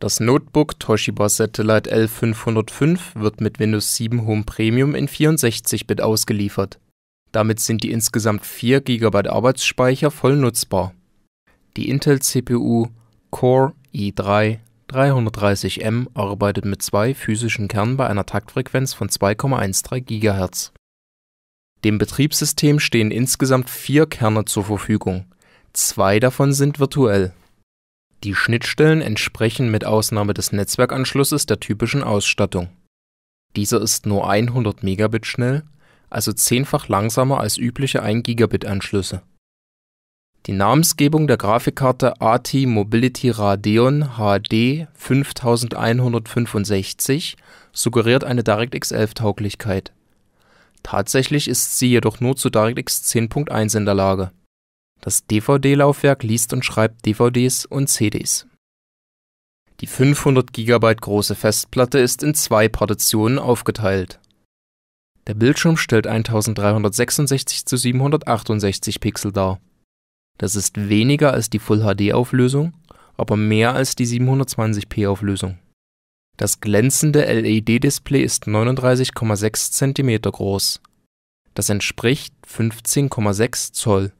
Das Notebook Toshiba Satellite L505 wird mit Windows 7 Home Premium in 64-Bit ausgeliefert. Damit sind die insgesamt 4 GB Arbeitsspeicher voll nutzbar. Die Intel-CPU Core i3 330M arbeitet mit zwei physischen Kernen bei einer Taktfrequenz von 2,13 GHz. Dem Betriebssystem stehen insgesamt vier Kerne zur Verfügung, zwei davon sind virtuell die Schnittstellen entsprechen mit Ausnahme des Netzwerkanschlusses der typischen Ausstattung. Dieser ist nur 100 Mbit schnell, also zehnfach langsamer als übliche 1-Gigabit-Anschlüsse. Die Namensgebung der Grafikkarte AT-Mobility Radeon HD 5165 suggeriert eine DirectX 11-Tauglichkeit. Tatsächlich ist sie jedoch nur zu DirectX 10.1 in der Lage das DVD-Laufwerk liest und schreibt DVDs und CDs. Die 500 GB große Festplatte ist in zwei Partitionen aufgeteilt. Der Bildschirm stellt 1366 zu 768 Pixel dar. Das ist weniger als die Full HD Auflösung, aber mehr als die 720p Auflösung. Das glänzende LED-Display ist 39,6 cm groß. Das entspricht 15,6 Zoll